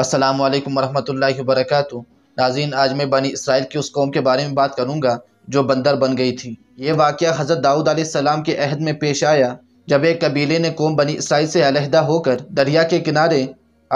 अस्सलाम वालेकुम रहमतुल्लाहि नाजीन आज मैं बनी इसराइल की उस कौम के बारे में बात करूंगा जो बंदर बन गई थी ये वाक़ हज़रत दाऊद आसमाम के अहद में पेश आया जब एक कबीले ने कौम बनी इसराइल से अलहदा होकर दरिया के किनारे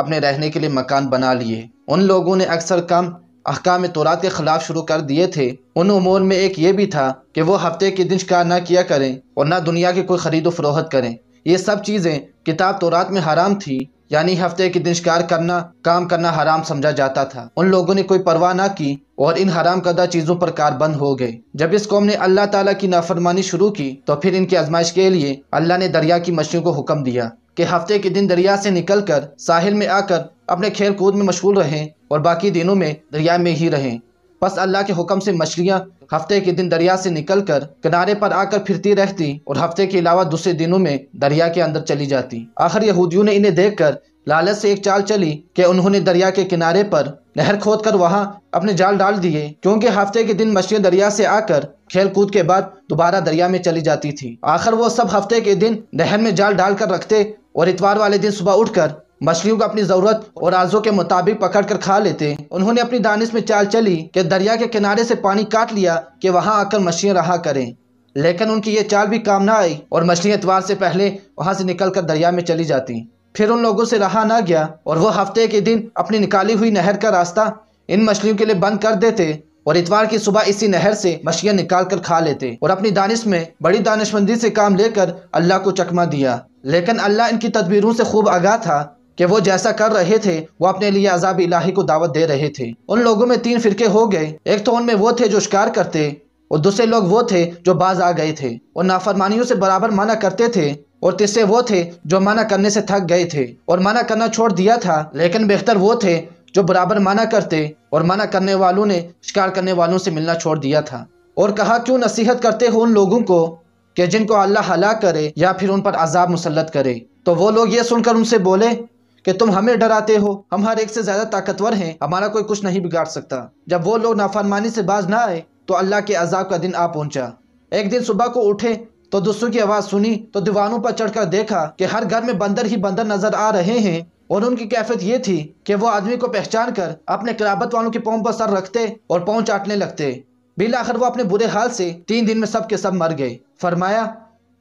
अपने रहने के लिए मकान बना लिए उन लोगों ने अक्सर कम अहकाम तोरात के ख़िलाफ़ शुरू कर दिए थे उन उमूर में एक ये भी था कि वो हफ्ते के दिन शिकार ना किया करें और न दुनिया की कोई ख़रीदो फरोहत करें ये सब चीज़ें किताब तोरात में हराम थी यानी हफ्ते के दिन शिकार करना काम करना हराम समझा जाता था उन लोगों ने कोई परवाह ना की और इन हराम करदा चीज़ों पर कारबंद हो गए जब इस कौम ने अल्लाह ताला की नाफरमानी शुरू की तो फिर इनकी आजमाइश के लिए अल्लाह ने दरिया की मछलियों को हुक्म दिया कि हफ्ते के दिन दरिया से निकलकर साहिल में आकर अपने खेल कूद में मशगूल रहें और बाकी दिनों में दरिया में ही रहें बस अल्लाह के हुक्म से मछलियाँ हफ्ते के दिन दरिया से निकल कर किनारे पर आकर फिरती रहती और हफ्ते के अलावा दूसरे दिनों में दरिया के अंदर चली जाती आखिर यहूदियों ने इन्हें देख कर लालच से एक चाल चली कि उन्होंने दरिया के किनारे पर नहर खोद कर वहाँ अपने जाल डाल दिए क्योंकि हफ्ते के दिन मछलियाँ दरिया से आकर खेल कूद के बाद दोबारा दरिया में चली जाती थी आखिर वो सब हफ्ते के दिन नहर में जाल डालकर रखते और इतवार वाले दिन सुबह उठकर मछलियों को अपनी ज़रूरत और आज़ों के मुताबिक पकड़ कर खा लेते उन्होंने अपनी दानिश में चाल चली कि दरिया के किनारे से पानी काट लिया कि वहाँ आकर मछलियाँ रहा करें लेकिन उनकी ये चाल भी काम ना आई और मछलियां इतवार से पहले वहाँ से निकल कर दरिया में चली जाती फिर उन लोगों से रहा ना गया और वह हफ्ते के दिन अपनी निकाली हुई नहर का रास्ता इन मछलियों के लिए बंद कर देते और इतवार की सुबह इसी नहर से मछलियाँ निकाल कर खा लेते और अपनी दानिश में बड़ी दानिशमंदी से काम लेकर अल्लाह को चकमा दिया लेकिन अल्लाह इनकी तदबीरों से खूब आगाह था कि वो जैसा कर रहे थे वो अपने लिए अजाब इलाही को दावत दे रहे थे उन लोगों में तीन फिरके हो गए एक तो उनमें वो थे जो शिकार करते और दूसरे लोग वो थे जो बाज आ गए थे और नाफरमानियों से बराबर माना करते थे और तीसरे वो थे जो माना करने से थक गए थे और माना करना छोड़ दिया था लेकिन बेहतर वो थे जो बराबर माना करते और माना करने वालों ने शिकार करने वालों से मिलना छोड़ दिया था और कहा क्यों नसीहत करते हो उन लोगों को कि जिनको अल्लाह हला करे या फिर उन पर अजाब मुसलत करे तो वो लोग ये सुनकर उनसे बोले कि तुम हमें डराते हो हम हर एक से ज्यादा ताकतवर हैं हमारा कोई कुछ नहीं बिगाड़ सकता जब वो लोग नाफरमानी से बाज ना आए तो अल्लाह के अजाब का दिन आ पहुंचा एक दिन सुबह को उठे तो दूसरों की आवाज़ सुनी तो दीवानों पर चढ़कर देखा कि हर घर में बंदर ही बंदर नजर आ रहे हैं और उनकी कैफियत ये थी कि वो आदमी को पहचान कर अपने कराबत वालों के पाँव पर सर रखते और पाँव चाटने लगते बिल वो अपने बुरे हाल से तीन दिन में सब के सब मर गए फरमाया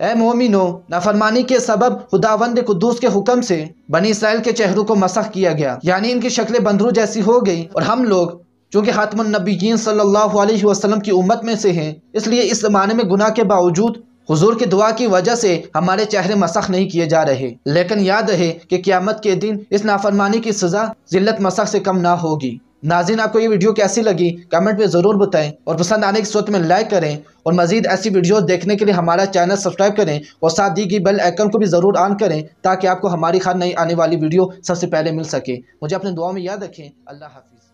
ए मोमिनो नाफरमानी के सबब खुदावंद कुदूस के हुक्म से बनी इसराइल के चेहरों को मसख किया गया यानी इनकी शक्लें बंदरू जैसी हो गई और हम लोग चूँकि हातमनबीन सल्लल्लाहु अलैहि वसल्लम की उम्मत में से हैं इसलिए इस ज़माने में गुनाह के बावजूद हुजूर की दुआ की वजह से हमारे चेहरे मसख नहीं किए जा रहे लेकिन याद रहे कि क्यामत के दिन इस नाफरमानी की सज़ा जिल्लत मसख से कम ना होगी नाजिन आपको ये वीडियो कैसी लगी कमेंट में ज़रूर बताएं और पसंद आने की सूरत में लाइक करें और मजीद ऐसी वीडियोस देखने के लिए हमारा चैनल सब्सक्राइब करें और साथ दी गई बेल आइकन को भी ज़रूर ऑन करें ताकि आपको हमारी खान नई आने वाली वीडियो सबसे पहले मिल सके मुझे अपने दुआ में याद रखें अल्लाह हाफिज़